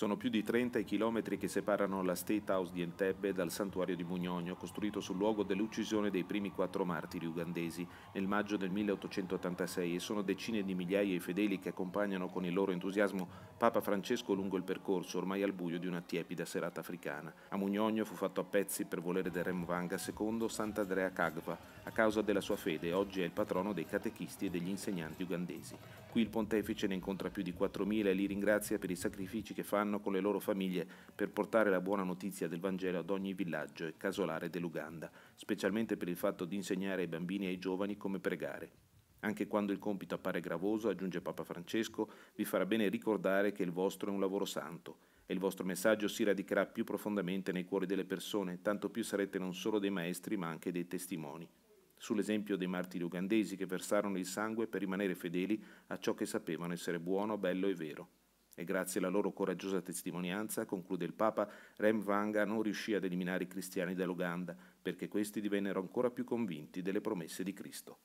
Sono più di 30 i chilometri che separano la State House di Entebbe dal santuario di Mugnogno, costruito sul luogo dell'uccisione dei primi quattro martiri ugandesi nel maggio del 1886 e sono decine di migliaia i fedeli che accompagnano con il loro entusiasmo Papa Francesco lungo il percorso, ormai al buio di una tiepida serata africana. A Mugnogno fu fatto a pezzi per volere del Remvanga II Sant'Andrea Cagva a causa della sua fede, oggi è il patrono dei catechisti e degli insegnanti ugandesi. Qui il pontefice ne incontra più di 4.000 e li ringrazia per i sacrifici che fanno con le loro famiglie per portare la buona notizia del Vangelo ad ogni villaggio e casolare dell'Uganda, specialmente per il fatto di insegnare ai bambini e ai giovani come pregare. Anche quando il compito appare gravoso, aggiunge Papa Francesco, vi farà bene ricordare che il vostro è un lavoro santo e il vostro messaggio si radicherà più profondamente nei cuori delle persone, tanto più sarete non solo dei maestri ma anche dei testimoni sull'esempio dei martiri ugandesi che versarono il sangue per rimanere fedeli a ciò che sapevano essere buono, bello e vero. E grazie alla loro coraggiosa testimonianza, conclude il Papa, Rem Vanga non riuscì ad eliminare i cristiani dall'Uganda, perché questi divennero ancora più convinti delle promesse di Cristo.